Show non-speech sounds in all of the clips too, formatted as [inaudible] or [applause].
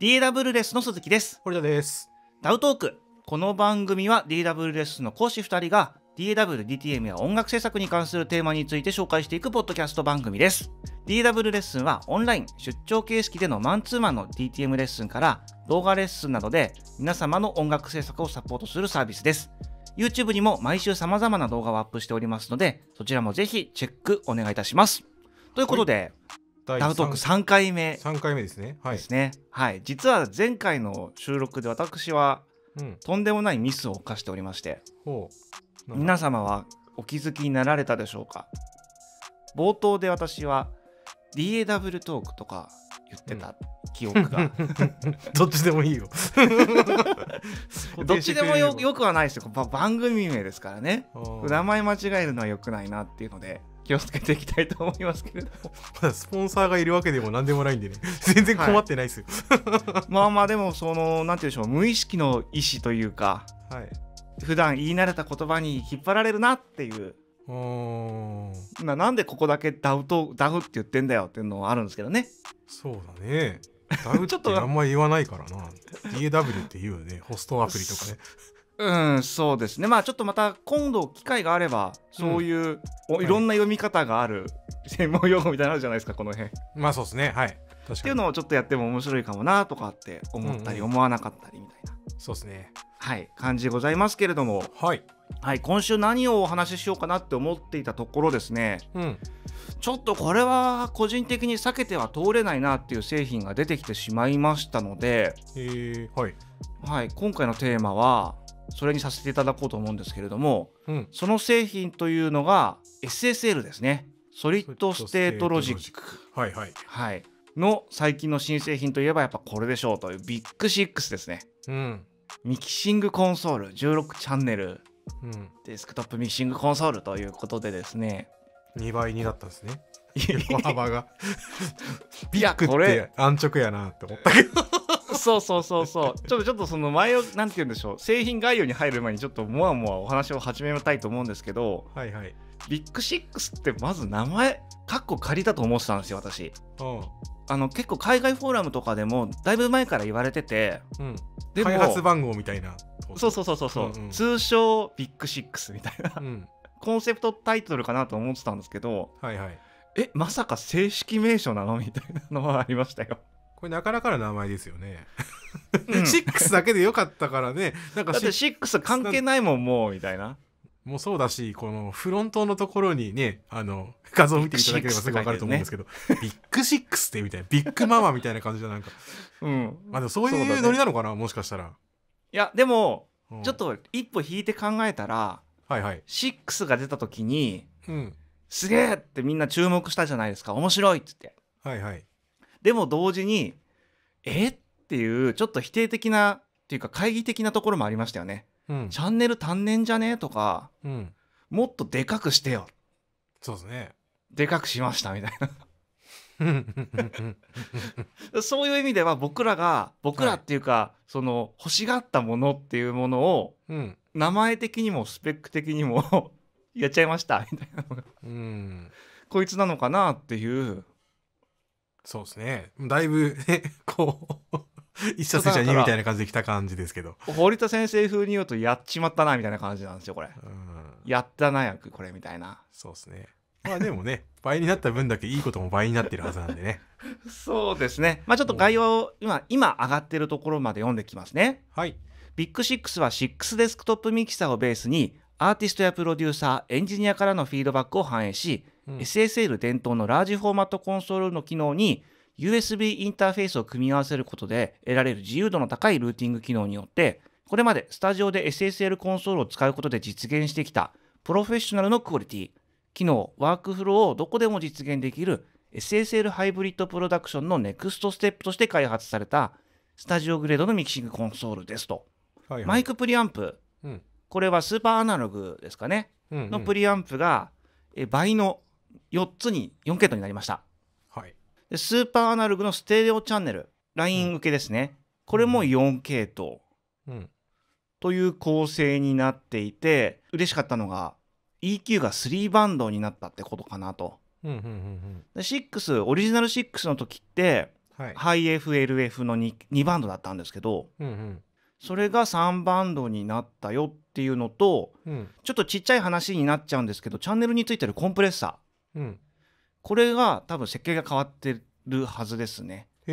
DW レスの鈴木です。堀田です。ダウトーク。この番組は DW レスの講師2人が DAW、DTM や音楽制作に関するテーマについて紹介していくポッドキャスト番組です。DW レッスンはオンライン、出張形式でのマンツーマンの DTM レッスンから動画レッスンなどで皆様の音楽制作をサポートするサービスです。YouTube にも毎週様々な動画をアップしておりますので、そちらもぜひチェックお願いいたします。ということで、第ダウトーク3回目3回目ですねはいですね、はい、実は前回の収録で私は、うん、とんでもないミスを犯しておりまして皆様はお気づきになられたでしょうか冒頭で私は DAW トークとか言ってた記憶が、うん、どっちでもいいよ [laughs] どっちでもよくはないですよ番組名ですからね名前間違えるのはよくないなっていうので気をつけていきたいと思いますけれどもスポンサーがいるわけでも何でもないんでね全然困ってないですよ、はい、まあまあでもその何て言うんでしょう無意識の意思というか、はい、普段言い慣れた言葉に引っ張られるなっていうななんでここだけダウトダウって言ってんだよっていうのはあるんですけどねそうだねダウって [laughs] あんま言わないからな DAW って言うよねホストアプリとかねうんそうですねまあちょっとまた今度機会があればそういう、うん、いろんな読み方がある専門用語みたいなのあるじゃないですかこの辺まあそうですねはいっていうのをちょっとやっても面白いかもなとかって思ったり思わなかったりみたいな、うんうん、そうですねはい感じでございますけれどもはい、はい、今週何をお話ししようかなって思っていたところですね、うん、ちょっとこれは個人的に避けては通れないなっていう製品が出てきてしまいましたので、えはい、はい、今回のテーマはそれにさせていただこうと思うんですけれども、うん、その製品というのが SSL ですねソリッドステートロジックはいはい、はい、の最近の新製品といえばやっぱこれでしょうというビッグシックスですね、うん、ミキシングコンソール16チャンネル、うん、デスクトップミキシングコンソールということでですね2倍になったんですね [laughs] 横幅がビッグって安直やなって思ったけどそうそうそうそうちょっとちょっとその前をなんて言うんでしょう製品概要に入る前にちょっともわもわお話を始めたいと思うんですけど、はいはい、ビッグシックスってまず名前かっこ借りだと思ってたんですよ私。うんあの結構海外フォーラムとかでもだいぶ前から言われてて、うん、でも開発番号みたいなそうそうそうそうそう、うんうん、通称ビッグシックスみたいな、うん、コンセプトタイトルかなと思ってたんですけど、はいはい、えまさか正式名称なのみたいなのはありましたよこれなかなかの名前ですよね。ック6だけでよかったからね。なんかだって6関係ないもんもうみたいな。もうそうだし、このフロントのところにね、あの、画像を見ていただければすぐわかると思うんですけど、ビッグシックスってみたいな、ビッグママみたいな感じじゃなんか。うん。まあでもそういうノリなのかな、ね、もしかしたら。いや、でも、うん、ちょっと一歩引いて考えたら、はいはい。6が出た時に、うん。すげえってみんな注目したじゃないですか。面白いっつって。はいはい。でも同時にえっていうちょっと否定的なっていうか懐疑的なところもありましたよね、うん、チャンネル単年じゃねとか、うん、もっとでかくしてよそうですねでかくしましたみたいな [laughs] そういう意味では僕らが僕らっていうか、はい、その欲しがったものっていうものを、うん、名前的にもスペック的にも [laughs] やっちゃいましたみたいなのが、うん、こいつなのかなっていうそうですね。だいぶ、ね、[laughs] こう一冊戦車にみたいな感じで来た感じですけど。堀田先生風に言うと、やっちまったな、みたいな感じなんですよ、これ。やったな、役、これ、みたいな。そうですね。まあでもね、倍になった分だけいいことも倍になってるはずなんでね。[laughs] そうですね。まあちょっと概要を今、今上がってるところまで読んできますね。はい。ビッグ6は6デスクトップミキサーをベースに、アーティストやプロデューサー、エンジニアからのフィードバックを反映し、うん、SSL 伝統のラージフォーマットコンソールの機能に USB インターフェースを組み合わせることで得られる自由度の高いルーティング機能によってこれまでスタジオで SSL コンソールを使うことで実現してきたプロフェッショナルのクオリティ機能ワークフローをどこでも実現できる SSL ハイブリッドプロダクションのネクストステップとして開発されたスタジオグレードのミキシングコンソールですと、はいはい、マイクプリアンプ、うん、これはスーパーアナログですかね、うんうん、のプリアンプがえ倍の4つに4系統になりました、はい、でスーパーアナログのステレオチャンネルライン受けですね、うん、これも4系統、うん、という構成になっていて嬉しかったのが EQ が3バンドになったってことかなと。うんうんうん、で6オリジナル6の時って、はい、ハイ FLF の 2, 2バンドだったんですけど、うんうん、それが3バンドになったよっていうのと、うん、ちょっとちっちゃい話になっちゃうんですけどチャンネルについてるコンプレッサー。うん、これが多分設計が変わってるはずですね。は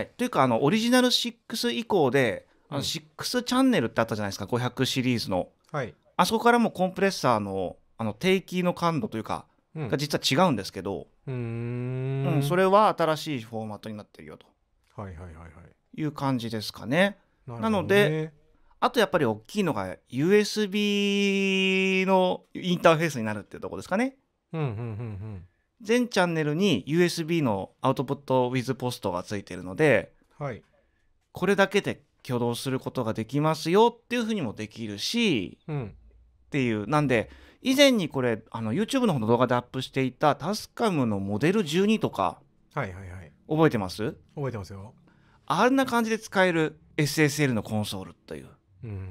い、というかあのオリジナル6以降で、うん、あの6チャンネルってあったじゃないですか500シリーズの、はい、あそこからもコンプレッサーのあの定期の感度というか、うん、が実は違うんですけどうん、それは新しいフォーマットになってるよと、はいはいはいはい、いう感じですかね。なねなのであとやっぱり大きいのが USB のインターフェースになるっていうとこですかね。うんうんうんうん全チャンネルに USB のアウトプットウィズポストがついてるので、はい、これだけで挙動することができますよっていうふうにもできるし、うん、っていうなんで以前にこれあの YouTube の方の動画でアップしていたタスカムのモデル12とか、覚えてます覚えてますよあんな感じで使える SSL のコンソールといううん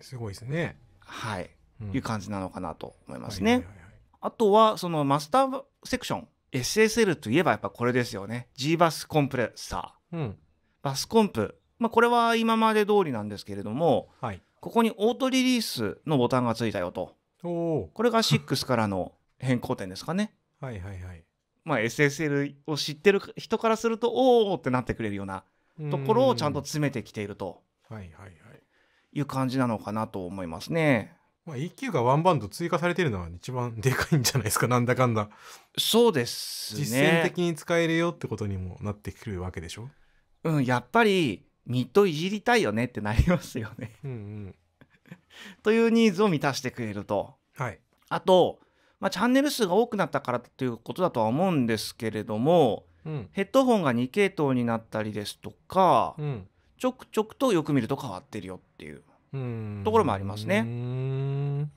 すごいですねはい、うん、いう感じなのかなと思いますね、はいはいはいあとはそのマスターセクション SSL といえばやっぱこれですよね g バスコンプレッサー、うん、バスコンプ、まあ、これは今まで通りなんですけれども、はい、ここにオートリリースのボタンがついたよとこれが6からの変更点ですかねはいはいはいまあ SSL を知ってる人からするとおおってなってくれるようなところをちゃんと詰めてきていると、いいう感じなのかなと思いますね。まあ、EQ がワンバンド追加されてるのは一番でかいんじゃないですかなんだかんだそうですね実践的に使えるよってことにもなってくるわけでしょうんやっぱりミッドいじりたいよねってなりますよねうん、うん、というニーズを満たしてくれると、はい、あと、まあ、チャンネル数が多くなったからということだとは思うんですけれども、うん、ヘッドホンが2系統になったりですとか、うん、ちょくちょくとよく見ると変わってるよっていうところもありますね。うん、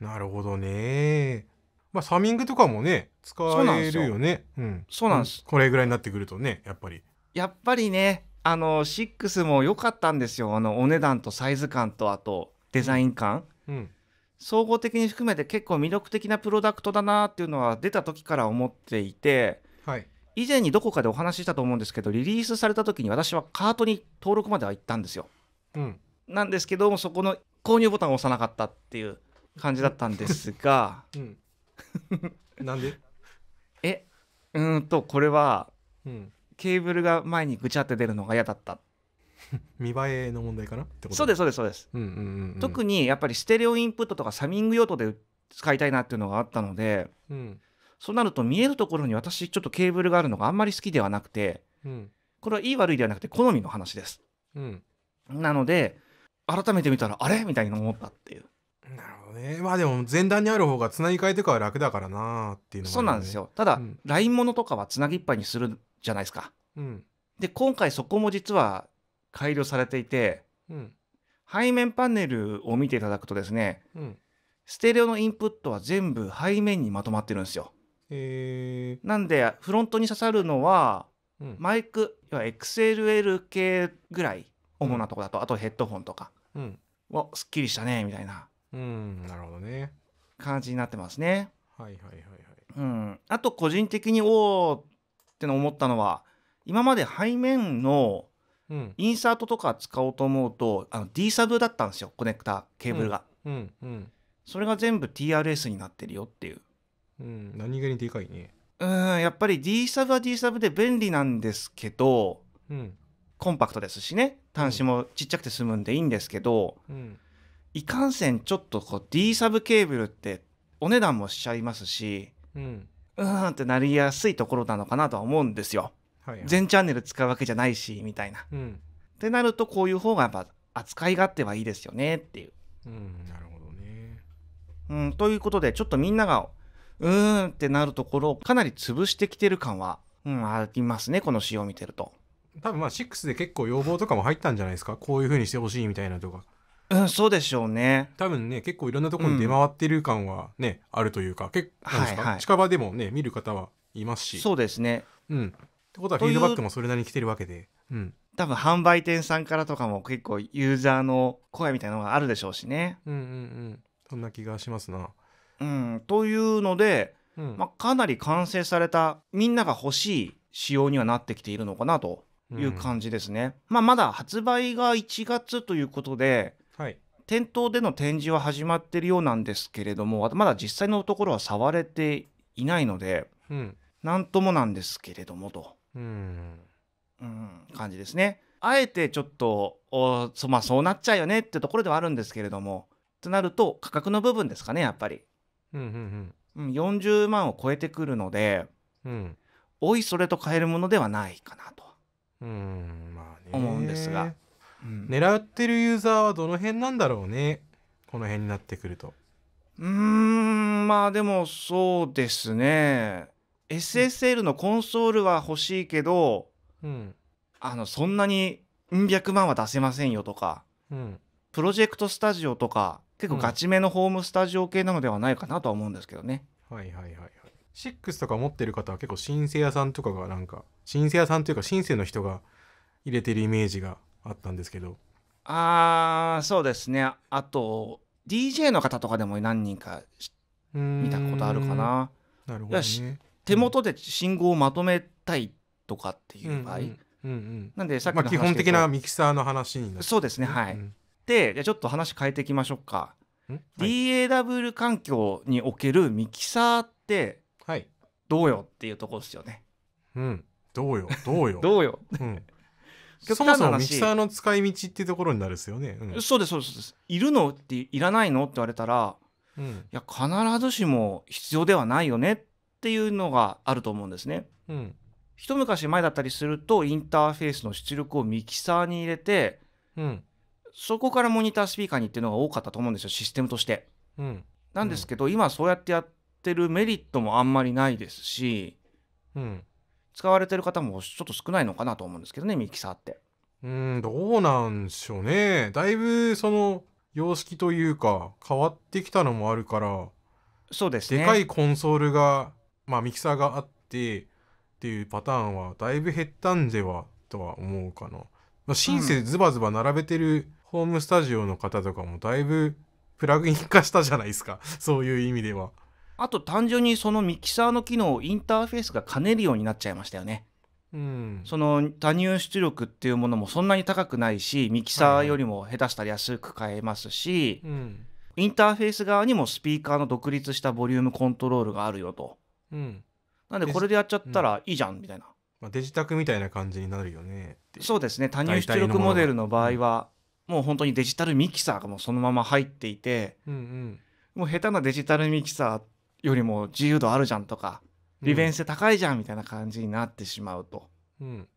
なるほどね。まあ、サミングとかもね使えるよね。そうなんです、これぐらいになってくるとねやっぱり。やっぱりねあの6も良かったんですよあのお値段とサイズ感とあとデザイン感、うんうん、総合的に含めて結構魅力的なプロダクトだなっていうのは出た時から思っていて、はい、以前にどこかでお話ししたと思うんですけどリリースされた時に私はカートに登録までは行ったんですよ。なんですけどもそこの購入ボタンを押さなかったっていう感じだったんですが、うん、なんで [laughs] えうんとこれは、うん、ケーブルが前にぐちゃって出るのが嫌だった [laughs] 見栄えの問題かなってことそうですそうですそうです、うんうんうんうん、特にやっぱりステレオインプットとかサミング用途で使いたいなっていうのがあったので、うん、そうなると見えるところに私ちょっとケーブルがあるのがあんまり好きではなくて、うん、これはいい悪いではなくて好みの話です、うん、なので改めて見たらあれみたいに思ったっていうなるほどねまあでも前段にある方がつなぎ替えてかは楽だからなっていうのも、ね、そうなんですよただ、うん、ラインものとかはつなぎっぱにするじゃないですか、うん、で今回そこも実は改良されていて、うん、背面パネルを見ていただくとですね、うん、ステレオのインプットは全部背面にまとまってるんですよへえなんでフロントに刺さるのは、マイク、要は XLL 系ぐらい主なとこだとあとヘッドホンとか、うん、おすっきりしたねみたいなうんなるほどね感じになってますねはいはいはいはいうんあと個人的におおっての思ったのは今まで背面のインサートとか使おうと思うと、あの D サブだったんですよコネクタケーブルが、うん、うんうんそれが全部 TRS になってるよっていううん何気にでかいねうんやっぱり D サブは D サブで便利なんですけど、うん、コンパクトですしね端子もちっちゃくて済むんでいいんですけど、うん、いかんせんちょっとこう D サブケーブルってお値段もしちゃいますし、うん、うーんってなりやすいところなのかなとは思うんですよ。はいはい、全チャンネル使うわけじゃないしみたいな。うん、ってなるとこういう方がやっぱ扱い勝手はいいですよねっていう。うん、なるほどね、うん、ということでちょっとみんながうーんってなるところをかなり潰してきてる感は、うん、ありますねこの仕様を見てると。多分まあ6で結構要望とかも入ったんじゃないですかこういうふうにしてほしいみたいなとかうんそうでしょうね多分ね結構いろんなところに出回ってる感はね、うん、あるというか結構、はいはい、近場でもね見る方はいますしそうですねうんってことはフィードバックもそれなりに来てるわけでうん多分販売店さんからとかも結構ユーザーの声みたいなのがあるでしょうしねうんうんうんそんな気がしますなうんというので、うん、まあ、かなり完成されたみんなが欲しい仕様にはなってきているのかなという感じですね。まあ、まだ発売が1月ということで、はい、店頭での展示は始まってるようなんですけれどもまだ実際のところは触れていないので、うん、なんともなんですけれどもと、うん、うん、感じですね。あえてちょっとおそ,、まあ、そうなっちゃうよねってところではあるんですけれどもとなると価格の部分ですかねやっぱり、うんうんうん、40万を超えてくるので、うん、おいそれと買えるものではないかなと。うんまあね思うんですが、うん、狙ってるユーザーはどの辺なんだろうねこの辺になってくるとうんまあでもそうですね SSL のコンソールは欲しいけど、うん、あのそんなに100万は出せませんよとか、うん、プロジェクトスタジオとか結構ガチめのホームスタジオ系なのではないかなとは思うんですけどね。はいはいはいはい。6とか持ってる方は結構申請屋さんとかがなんか申請屋さんというか申請の人が入れてるイメージがあったんですけどああそうですねあと DJ の方とかでも何人か見たことあるかななるほど、ね、手元で信号をまとめたいとかっていう場合、うんうんうんうん、なんでさっきの、まあ、基本的なミキサーの話になそうですねはい、うん、でじゃあちょっと話変えていきましょうか、はい、DAW 環境におけるミキサーってどうよっていうとこですよね。うん。どうよ、どうよ。[laughs] どうよ。うん。[laughs] そもそもミキサーの使い道っていうところになるですよね。うん、そうですそうですいるのっていらないのって言われたら、うん、いや必ずしも必要ではないよねっていうのがあると思うんですね。うん、一昔前だったりするとインターフェースの出力をミキサーに入れて、うん、そこからモニタースピーカーにっていうのが多かったと思うんですよシステムとして。うん、なんですけど、今そうやってやっってるメリットもあんまりないですし、うん、使われてる方もちょっと少ないのかなと思うんですけどねミキサーって。うんどうなんでしょうねだいぶその様式というか変わってきたのもあるからそうです、ね、でかいコンソールが、まあ、ミキサーがあってっていうパターンはだいぶ減ったんではとは思うかな、まあ、シンセズバズバ並べてるホームスタジオの方とかもだいぶプラグイン化したじゃないですかそういう意味ではあと単純にそのミキサーの機能をインターフェースが兼ねるようになっちゃいましたよね。うん、その多入出力っていうものもそんなに高くないしミキサーよりも下手したら安く買えますし、はいはいインターフェース側にもスピーカーの独立したボリュームコントロールがあるよと、うん、なんでこれでやっちゃったらいいじゃんみたいな、まあ、デジタクみたいな感じになるよねそうですね多入出力モデルの場合は、もう本当にデジタルミキサーがもうそのまま入っていて、うんうん、もう下手なデジタルミキサーよりも自由度あるじゃんとか利便性高いじゃんみたいな感じになってしまうと。うん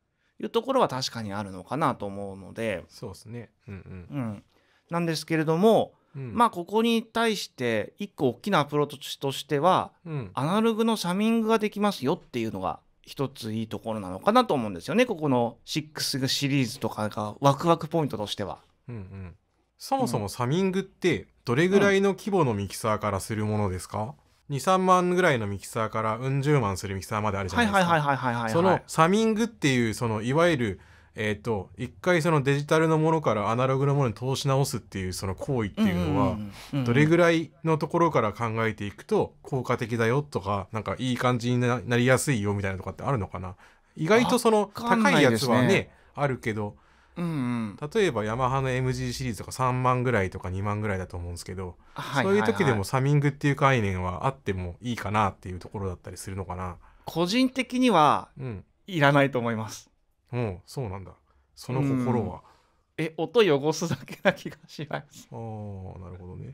いうところは確かにあるのかなと思うのでそうですね、うんうん、うん、なんですけれども、うん、まあここに対して一個大きなアプローチとしては、うん、アナログのサミングができますよっていうのが一ついいところなのかなと思うんですよねここの6シリーズとかがワクワクポイントとしては。うんうん、そもそもサミングってどれぐらいの規模のミキサーからするものですか、23万ぐらいのミキサーからうん十万するミキサーまであるじゃないですかそのサミングっていうそのいわゆるえーと、と一回そのデジタルのものからアナログのものに通し直すっていうその行為っていうのはどれぐらいのところから考えていくと効果的だよとかなんかいい感じになりやすいよみたいなとかってあるのかな意外とその高いやつはね、ね、あるけどうん、うん、例えばヤマハの MG シリーズとか3万ぐらいとか2万ぐらいだと思うんですけど、はいはいはい、そういう時でもサミングっていう概念はあってもいいかなっていうところだったりするのかな個人的には、うん、いらないと思いますうんそうなんだその心は、うん、え音汚すだけな気がしますああなるほどね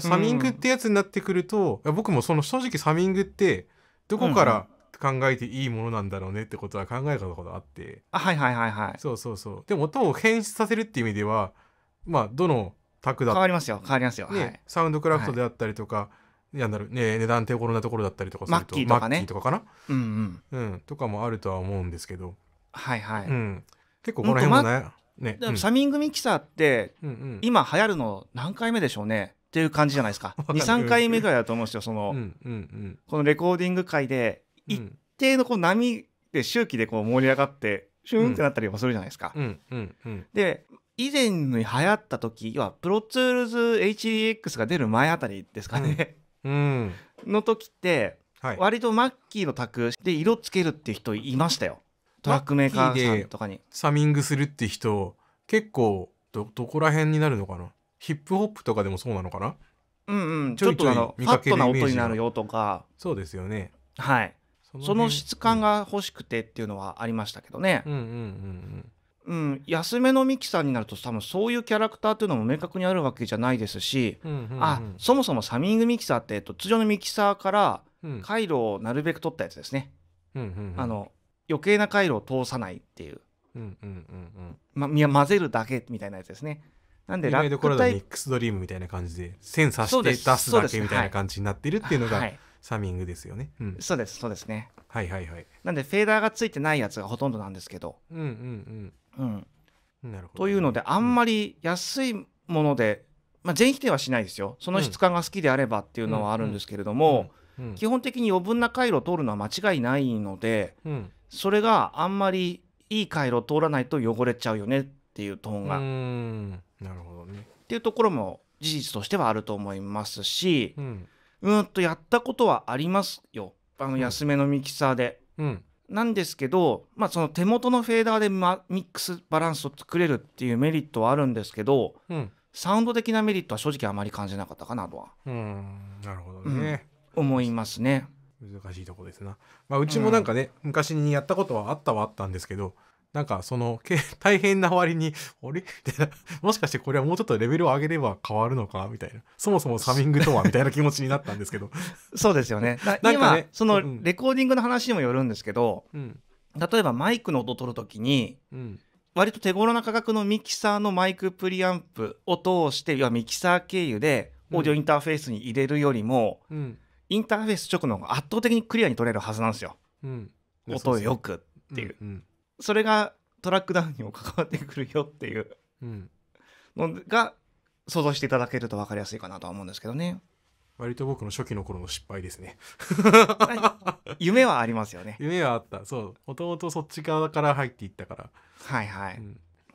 サミングってやつになってくると、うん、僕もその正直サミングってどこから考えていいものなんだろうねってことは考えたことあってあはいはいはいはいそうそうそうでも音を変質させるっていう意味ではまあどのタクだ変わりますよ変わりますよ、ね、はい、サウンドクラフトであったりとか、はい、なんだろうね値段手頃なところだったりとかするとマッキーとかねマッキーとかかなうんうん、うん、とかもあるとは思うんですけどはいはい、うん、結構この辺もねね、うん、サミングミキサーって、うんうん、今流行るの何回目でしょうねっていう感じじゃないですか23回目ぐらいだと思うんですよその、うんうんうん、このレコーディング界で一定のこう波で周期でこう盛り上がってシュンってなったりもするじゃないですか。で以前に流行った時要はプロツールズ HDX が出る前あたりですかね、うん、うん、の時って、割とマッキーの卓で色つけるって人いましたよトラックメーカーさんとかに。サミングするって人結構どどこら辺になるのかなヒップホップとかでもそうなのかなうんうんちょっとあのファットな音になるよとかそうですよねはいその質感が欲しくてっていうのはありましたけどね。うんうんうんうん、うん、安めのミキサーになると多分そういうキャラクターっていうのも明確にあるわけじゃないですし、うんうんうん、あそもそもサミングミキサーって、えっと、通常のミキサーから回路をなるべく取ったやつですね、うんうんうん、あの余計な回路を通さないっていう,、うんうんうんうんま、いや混ぜるだけみたいなやつですねなんでラックタイプミックスドリームみたいな感じでセンサーして出すだけみたいな感じになってるっていうのが、はいサミングですよね、うん、そうですそうですねはいはいはいなんでフェーダーがついてないやつがほとんどなんですけどうんうんうんうんなるほど、ね、というのであんまり安いもので、まあ、全否定はしないですよその質感が好きであればっていうのはあるんですけれども、うんうん、基本的に余分な回路を通るのは間違いないので、うん、それがあんまりいい回路を通らないと汚れちゃうよねっていうトーンが。なるほどねっていうところも事実としてはあると思いますし、うん、うんとやったことはありますよあの安めのミキサーで、うん、なんですけど、まあ、その手元のフェーダーで、ま、ミックスバランスを作れるっていうメリットはあるんですけど、うん、サウンド的なメリットは正直あまり感じなかったかなとはうんなるほどね、うん、思いますね難しいとこですな、まあ、うちもなんかね、昔にやったことはあったはあったんですけどなんかその、[laughs] 大変な割に、あれ [laughs] みたいな、もしかしてこれはもうちょっとレベルを上げれば変わるのかみたいな、そもそもサミングとはみたいな気持ちになったんですけど。[laughs] そうですよね。なんかね、そのレコーディングの話にもよるんですけど、うん、例えばマイクの音を取るときに、うん割と手頃な価格のミキサーのマイクプリアンプを通して要はミキサー経由でオーディオインターフェースに入れるよりも、うん、インターフェース直の方が圧倒的にクリアに取れるはずなんですよ、うん、音よくっていう。うんうん、それがトラックダウンにも関わってくるよっていうのが想像していただけると分かりやすいかなとは思うんですけどね。割と僕の初期の頃の失敗ですね [laughs] 夢はありますよね夢はあったそうもともとそっち側から入っていったからはいはい、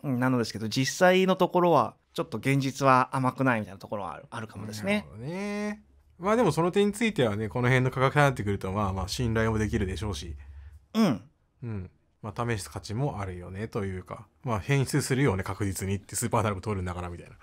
うん、なのですけど実際のところはちょっと現実は甘くないみたいなところはあるかもですねねまあでもその点についてはねこの辺の価格になってくるとまあまあ信頼もできるでしょうしうんうんまあ、試す価値もあるよねというか、まあ、変質するよね確実にってスーパーダルブ取るんだからみたいな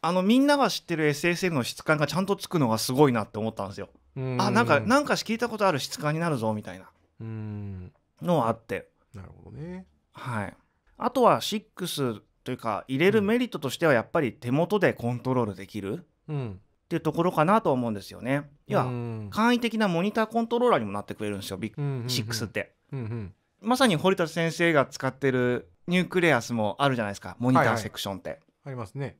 あのみんなが知ってる SSL の質感がちゃんとつくのがすごいなって思ったんですよあなんかなんか聞いたことある質感になるぞみたいなのはあってなるほどねはいあとは6というか入れるメリットとしてはやっぱり手元でコントロールできる、っていうところかなと思うんですよね。いや、簡易的なモニターコントローラーにもなってくれるんですよ、ビッグ6って。うんうんまさに堀田先生が使ってるニュークレアスもあるじゃないですかモニターセクションって、はいはい、ありますね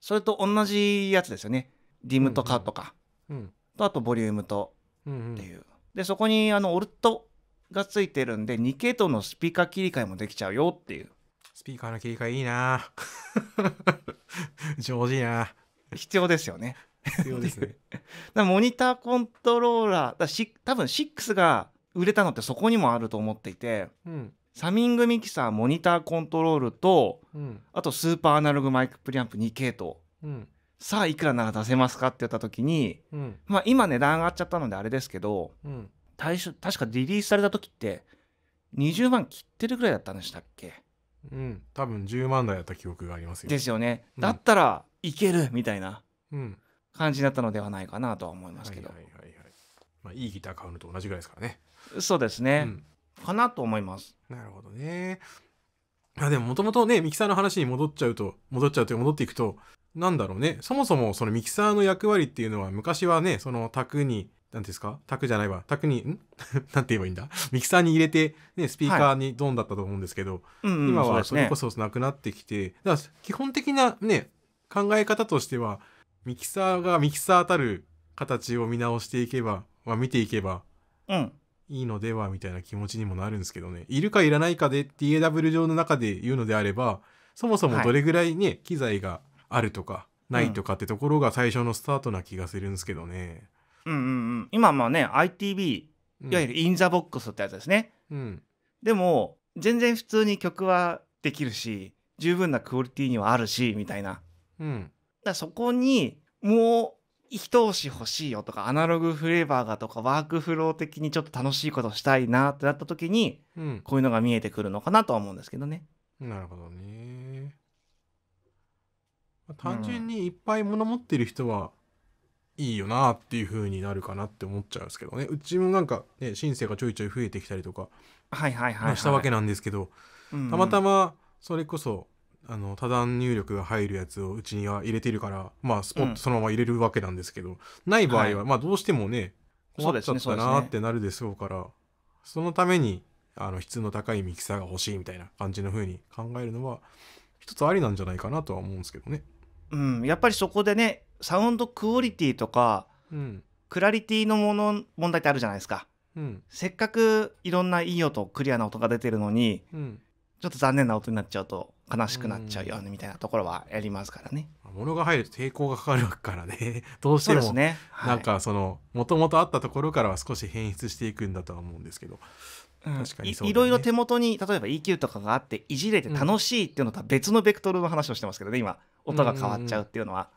それと同じやつですよねディムとカとか、うん、うん、とあとボリュームとっていう、うんうん、でそこにあのオルトがついてるんで2系統のスピーカー切り替えもできちゃうよっていうスピーカーの切り替えいいな [laughs] 上手いな必要ですよね必要ですね [laughs] モニターコントローラーだし多分6が売れたのってそこにもあると思っていて、うん、サミングミキサーモニターコントロールと、うん、あとスーパーアナログマイクプリアンプ2系統、うん、さあいくらなら出せますかって言った時に、まあ、今値段上がっちゃったのであれですけど、対象確かリリースされた時って20万切ってるぐらいだったんでしたっけうん多分10万台やった記憶がありますよですよね、だったらいけるみたいな感じだったのではないかなとは思いますけど。はいはいはいまあ、いいギター買うのと同じぐらいですからねそうですね、うん、かなと思いますなるほどねあでももともとねミキサーの話に戻っちゃうと戻っちゃうと戻っていくとなんだろうねそもそもそのミキサーの役割っていうのは昔はねその卓に何ですか卓じゃないわ卓にん [laughs] なんて言えばいいんだミキサーに入れて、ね、スピーカーにドンだったと思うんですけど、はい、今はそれこそなくなってきて、うんうんね、だから基本的なね考え方としてはミキサーがミキサーたる形を見直していけばは見ていけばいいのではみたいな気持ちにもなるんですけどねいるかいらないかで TAW 上の中で言うのであればそもそもどれぐらいね、はい、機材があるとかないとかってところが最初のスタートな気がするんですけどね。うんうんうん、今もね ITB いわゆるインザボックスってやつですね。うん、でも全然普通に曲はできるし十分なクオリティにはあるしみたいな。うん、だそこにも一押し欲しいよとかアナログフレーバーがとかワークフロー的にちょっと楽しいことしたいなってなった時に、うん、こういうのが見えてくるのかなとは思うんですけどね。なるほどね。単純にいっぱい物持ってる人はいいよなっていう風になるかなって思っちゃうんですけどねうちもなんかね申請がちょいちょい増えてきたりとかしたわけなんですけど、たまたまそれこそあの多段入力が入るやつをうちには入れてるからまあスポットそのまま入れるわけなんですけど、うん、ない場合は、はい、まあどうしてもね困っちゃったなってなるでしょうからそのためにあの質の高いミキサーが欲しいみたいな感じの風に考えるのは一つありなんじゃないかなとは思うんですけどね。うん、やっぱりそこでねサウンドクオリティとか、うん、クラリティのもの問題ってあるじゃないですか、うん、せっかくいろんないい音クリアな音が出てるのに、うん、ちょっと残念な音になっちゃうと悲しくなっちゃうよねみたいなところはやりますからね。物が入ると抵抗がかかるからね [laughs] どうしてもなんかそのもともとあったところからは少し変質していくんだとは思うんですけど確かに、ね、いろいろ手元に例えば EQ とかがあっていじれて楽しいっていうのとは別のベクトルの話をしてますけどね今音が変わっちゃうっていうのは。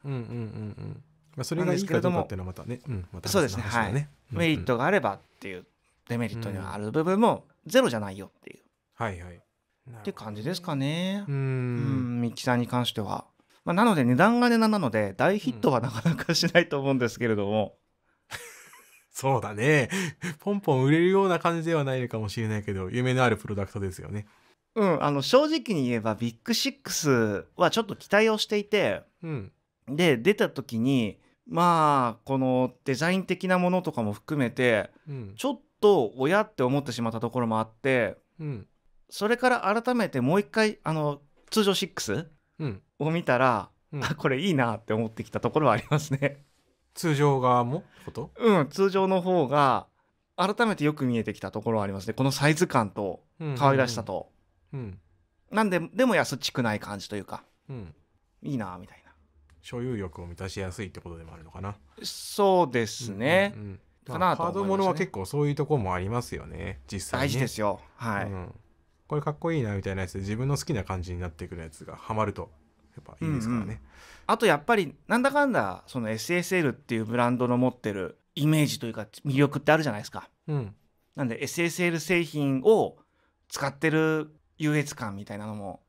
それがいいかどうかっていうのはまたね、うん、またねそうですね、はい、うんうん、メリットがあればっていうデメリットにはある部分もゼロじゃないよっていう。はいはいって感じですかね。うん、ミキさんに関しては。まあ、なので値段が値段なので大ヒットはなかなかしないと思うんですけれども。うん、そうだね。ポンポン売れるような感じではないかもしれないけど、夢のあるプロダクトですよね。うん、あの正直に言えばビッグ6はちょっと期待をしていて、うん、で出た時にまあこのデザイン的なものとかも含めて、うん、ちょっと親って思ってしまったところもあって、うん、それから改めてもう一回あの通常6を見たら、うん、これいいなって思ってきたところはありますね。通常側もことうん通常の方が改めてよく見えてきたところはありますねこのサイズ感と可愛らしさと、うん、うんうん、なんででも安っちくない感じというか、うん、いいなみたいな所有欲を満たしやすいってことでもあるのかなそうですね、うんうんうんかなと、ね、ハードものは結構そういうとこもありますよね実際、に大事ですよはい、うんこれかっこいいなみたいなやつで自分の好きな感じになってくるやつがハマるとやっぱいいですからね、うんうん、あとやっぱりなんだかんだその SSL っていうブランドの持ってるイメージというか魅力ってあるじゃないですか、うん、なんで SSL 製品を使ってる優越感みたいなのも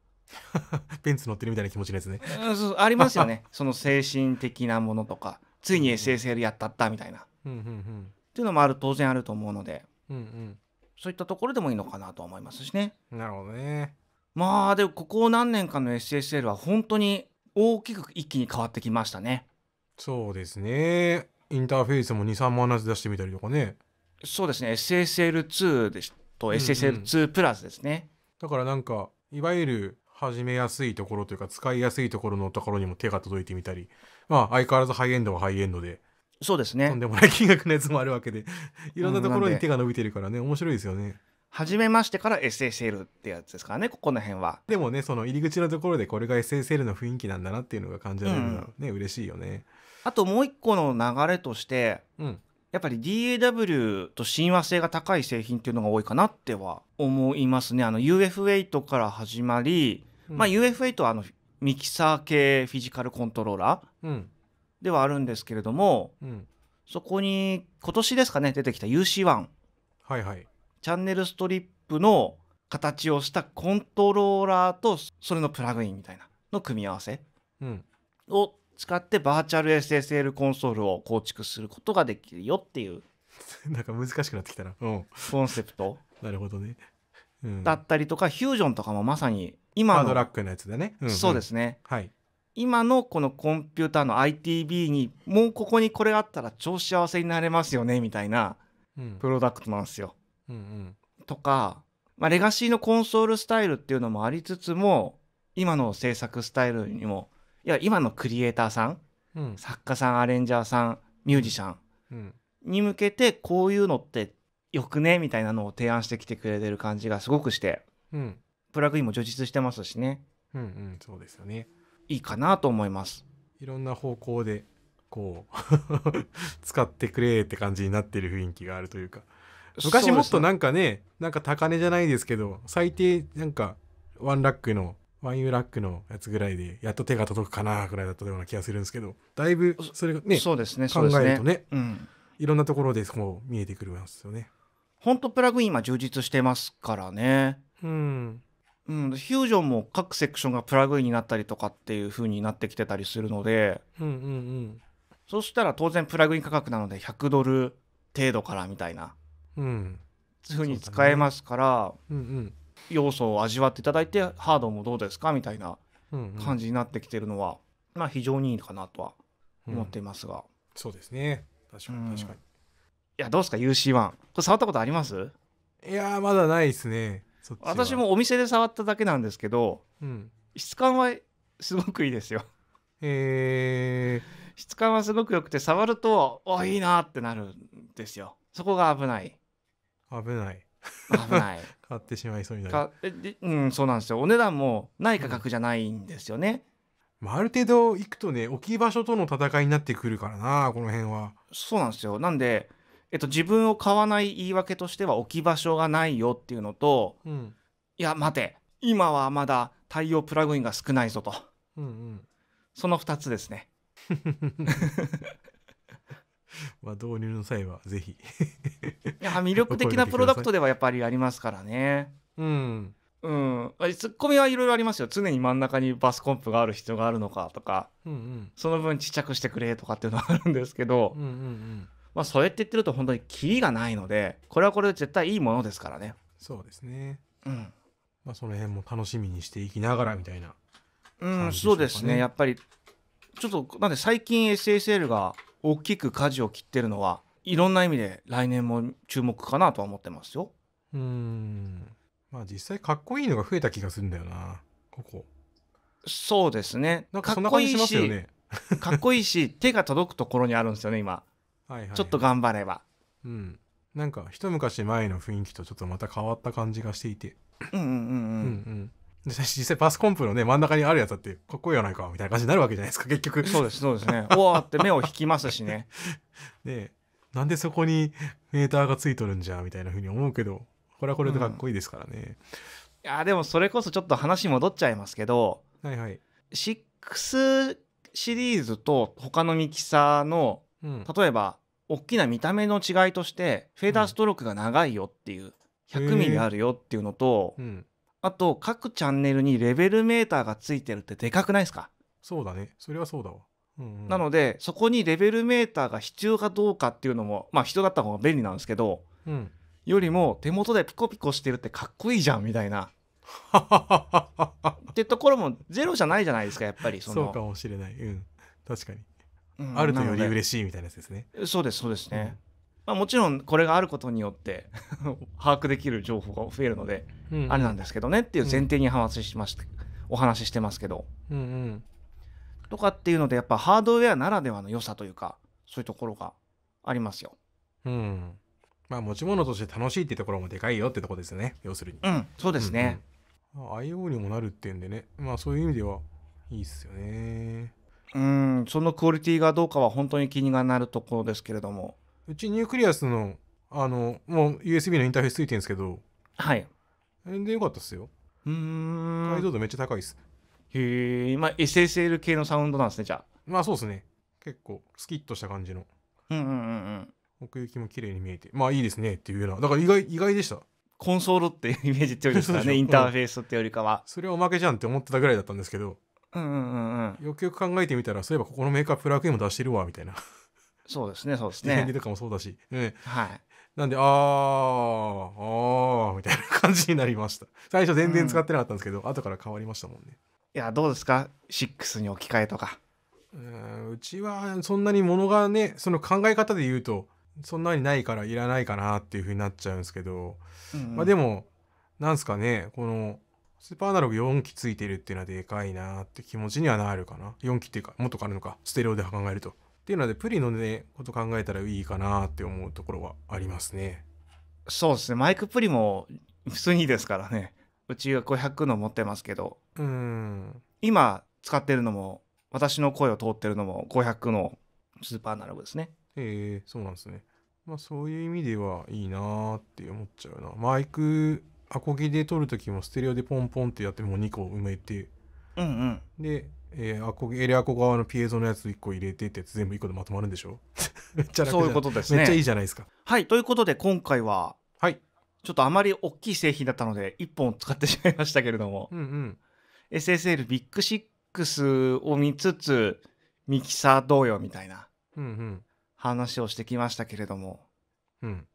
ベ [laughs] ンツ乗ってるみたいな気持ちですね、うん、そうありますよね [laughs] その精神的なものとかついに SSL やったったみたいな、うんうんうん、っていうのもある当然あると思うので、うんうん、そういったところでもいいのかなと思いますしね。なるほどねまあでもここ何年間の SSL は本当に大きく一気に変わってきましたね。そうですねインターフェースも23万出してみたりとかねそうですね SSL2 ですと SSL2 プラスですね、うんうん、だからなんかいわゆる始めやすいところというか使いやすいところのところにも手が届いてみたりまあ相変わらずハイエンドはハイエンドでそうですねとんでもない金額のやつもあるわけで [laughs] いろんなところに手が伸びてるからね面白いですよね。初めましてから SSL ってやつですからねここの辺はでもねその入り口のところでこれが SSL の雰囲気なんだなっていうのが感じられるのはね、うん、嬉しいよねあともう一個の流れとして、うん、やっぱり DAW と親和性が高い製品っていうのが多いかなっては思いますねあの UF8 から始まり、うん、まあ UF8 はあのミキサー系フィジカルコントローラー、うん、ではあるんですけれども、うん、そこに今年ですかね出てきた UC1、はいはい、チャンネルストリップの形をしたコントローラーとそれのプラグインみたいなの組み合わせを使ってバーチャル SSL コンソールを構築することができるよっていう [laughs] なんか難しくなってきたな、うん、コンセプトなるほどね、うん、だったりとかフュージョンとかもまさに今のラックのやつだね、うんうん、そうですね、はい、今のこのコンピューターの ITB にもうここにこれあったら超幸せになれますよねみたいなプロダクトなんですよ。うんうんうん、とか、まあ、レガシーのコンソールスタイルっていうのもありつつも今の制作スタイルにもいや今のクリエイターさん、うん、作家さんアレンジャーさんミュージシャンに向けてこういうのってよくねみたいなのを提案してきてくれてる感じがすごくして、うん、プラグインも充実してますしね。うんうん、そうですよねいいかなと思います。いろんな方向でこう [laughs] 使ってくれって感じになってる雰囲気があるというか昔もっとなんかねねなんか高値じゃないですけど最低なんかワンラックのワインラックのやつぐらいでやっと手が届くかなぐらいだったような気がするんですけどだいぶそれがねそうですね考えるとね、うん、いろんなところでこう見えてくるんですよね。本当プラグイン今充実してますからね。うん、うん、フュージョンも各セクションがプラグインになったりとかっていう風になってきてたりするので、うんうんうん、そしたら当然プラグイン価格なので100ドル程度からみたいな、うん、そういう風に使えますから、ねうんうん、要素を味わっていただいてハードもどうですかみたいな感じになってきてるのは、うんうん、まあ非常にいいかなとは思っていますが、うん、そうですね確かに確かに、うん、いやどうですか UC1 これ触ったことありますいやまだないですね私もお店で触っただけなんですけど、うん、質感はすごくいいですよ。へえー、[laughs] 質感はすごく良くて触るとあいいなってなるんですよ。そこが危ない。危ない。危ない。[laughs] 買ってしまいそうになる。うん、そうなんですよ。お値段もない価格じゃないんですよね。うん、まあ、ある程度行くとね、置き場所との戦いになってくるからな、この辺は。そうなんですよ。なんで、えっと、自分を買わない言い訳としては置き場所がないよっていうのと、うん、いや待て今はまだ対応プラグインが少ないぞと、うんうん、その2つですね。[laughs] まあ導入の際はぜひいや魅力的なプロダクトではやっぱりありますからね。うん、うん、ツッコミはいろいろありますよ常に真ん中にバスコンプがある必要があるのかとか、うんうん、その分ちっちゃくしてくれとかっていうのはあるんですけど、うんうんうんまあ、そうやって言ってると本当にキリがないのでこれはこれで絶対いいものですからねそうですねうんまあその辺も楽しみにしていきながらみたいな、ね、うんそうですねやっぱりちょっとなんで最近 SSL が大きく舵を切ってるのはいろんな意味で来年も注目かなとは思ってますようんまあ実際かっこいいのが増えた気がするんだよなここそうですねかっこいいしかっこいいし手が届くところにあるんですよね今はいはいちょっと頑張ればうんなんか一昔前の雰囲気とちょっとまた変わった感じがしていてうんうんうんうん、うん実際パスコンプのね真ん中にあるやつだってかっこいいやないかみたいな感じになるわけじゃないですか [laughs] 結局そうですそうですねおおって目を引きますしね [laughs] でなんでそこにメーターがついとるんじゃみたいなふうに思うけどこれはこれでかっこいいですからね、うん、いやでもそれこそちょっと話戻っちゃいますけどはいはい6シリーズと他のミキサーの例えば大きな見た目の違いとしてフェーダーストロークが長いよっていう、100ミリあるよっていうのと、うん、あと各チャンネルにレベルメーターがついてるってでかくないですかそうだねそれはそうだわ、うんうん、なのでそこにレベルメーターが必要かどうかっていうのもまあ人だった方が便利なんですけど、うん、よりも手元でピコピコしてるってかっこいいじゃんみたいな [laughs] ってところもゼロじゃないじゃないですかやっぱりそのそうかもしれないうん確かにあるとより嬉しいみたいなやつですね。そうですそうですね、まあ、もちろんこれがあることによって [laughs] 把握できる情報が増えるので、あれなんですけどねっていう前提に話しました、お話ししてますけど、うんうん、とかっていうのでやっぱハードウェアならではの良さというかそういうところがありますよ。うんまあ、持ち物として楽しいってところもでかいよってとこですね要するに。うん、そうですね、うんうん、IO にもなるっていうんでね、まあ、そういう意味ではいいっすよね。うんそのクオリティがどうかは本当に気になるところですけれどもうちニュークリアスのあのもう USB のインターフェースついてるんですけどはい全然良かったっすようん解像度めっちゃ高いっすへえまあ SSL 系のサウンドなんですねじゃあまあそうですね結構スキッとした感じのうんうんうんうん奥行きも綺麗に見えてまあいいですねっていうようなだから意外意外でしたコンソールっていうイメージ強いですからねインターフェースってよりかはそれはおまけじゃんって思ってたぐらいだったんですけどうんうんうんうんよくよく考えてみたらそういえばここのメーカープラグインも出してるわみたいなそうですねそうですね年齢 [laughs] とかもそうだし、ね、はいなんであーあーみたいな感じになりました最初全然使ってなかったんですけど、うん、後から変わりましたもんねいやどうですか6に置き換えとかうちはそんなにものがねその考え方で言うとそんなにないからいらないかなっていうふうになっちゃうんですけど、うんうん、まあでもなんすかねこのスーパーアナログ4機ついてるっていうのはでかいなーって気持ちにはなるかな。4機っていうか、もっとかあるのか、ステレオで考えると。っていうので、プリのね、こと考えたらいいかなって思うところはありますね。そうですね、マイクプリも普通にいいですからね。うちは500の持ってますけど。うん。今使ってるのも、私の声を通ってるのも500のスーパーアナログですね。へえー、そうなんですね。まあそういう意味ではいいなーって思っちゃうな。マイクアコギで撮る時もステレオでポンポンってやってもう2個埋めて、うんうん、で、えー、アコギエレアコ側のピエゾのやつ1個入れてって全部1個でまとまるんでしょめっちゃ楽そういうことですねめっちゃいいじゃないですかはいということで今回ははいちょっとあまり大きい製品だったので1本使ってしまいましたけれども、うんうん、SSL ビッグ6を見つつミキサー同様みたいな話をしてきましたけれども、うん、うん、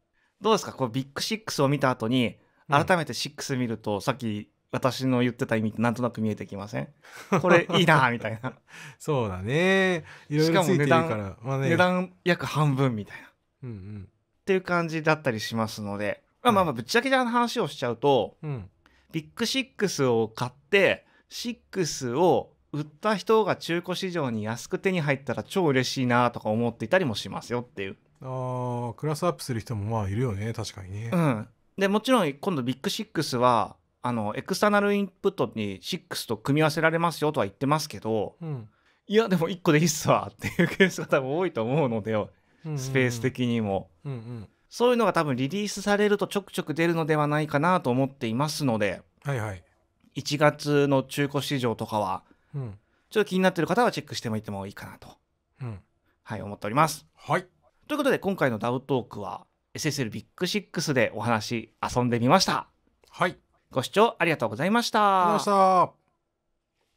どうですかこうビッグ6を見た後に改めて6見ると、さっき私の言ってた意味ってなんとなく見えてきません [laughs] これいいなみたいなそうだねいろいろついてるから、まあね、値段約半分みたいな、うんうん、っていう感じだったりしますので、まあ、まあまあぶっちゃけじな話をしちゃうと、うん、ビッグ6を買って6を売った人が中古市場に安く手に入ったら超嬉しいなとか思っていたりもしますよっていうあクラスアップする人もまあいるよね確かにねうんでもちろん今度ビッグ6はあのエクスタナルインプットに6と組み合わせられますよとは言ってますけど、うん、いやでも1個でいいっすわっていうケースが多分多いと思うので、スペース的にも、うんうん、そういうのが多分リリースされるとちょくちょく出るのではないかなと思っていますので、はいはい、1月の中古市場とかは、うん、ちょっと気になってる方はチェックしてもいってもいいかなと、はい思っております。はい、ということで今回のダウトークは SSL ビッグ6でお話遊んでみました。はい。ご視聴ありがとうございました。ありがとうございました。